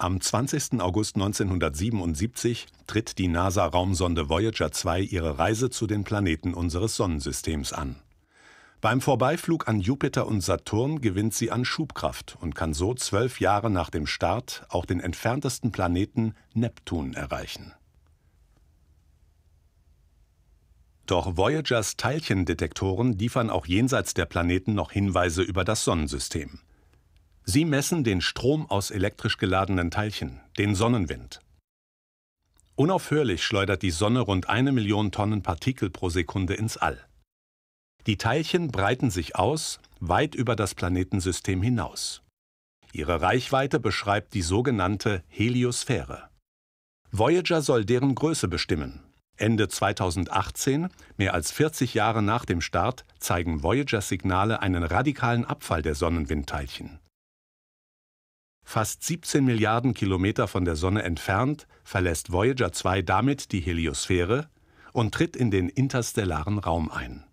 Am 20. August 1977 tritt die NASA-Raumsonde Voyager 2 ihre Reise zu den Planeten unseres Sonnensystems an. Beim Vorbeiflug an Jupiter und Saturn gewinnt sie an Schubkraft und kann so zwölf Jahre nach dem Start auch den entferntesten Planeten Neptun erreichen. Doch Voyagers Teilchendetektoren liefern auch jenseits der Planeten noch Hinweise über das Sonnensystem. Sie messen den Strom aus elektrisch geladenen Teilchen, den Sonnenwind. Unaufhörlich schleudert die Sonne rund eine Million Tonnen Partikel pro Sekunde ins All. Die Teilchen breiten sich aus, weit über das Planetensystem hinaus. Ihre Reichweite beschreibt die sogenannte Heliosphäre. Voyager soll deren Größe bestimmen. Ende 2018, mehr als 40 Jahre nach dem Start, zeigen Voyager-Signale einen radikalen Abfall der Sonnenwindteilchen. Fast 17 Milliarden Kilometer von der Sonne entfernt verlässt Voyager 2 damit die Heliosphäre und tritt in den interstellaren Raum ein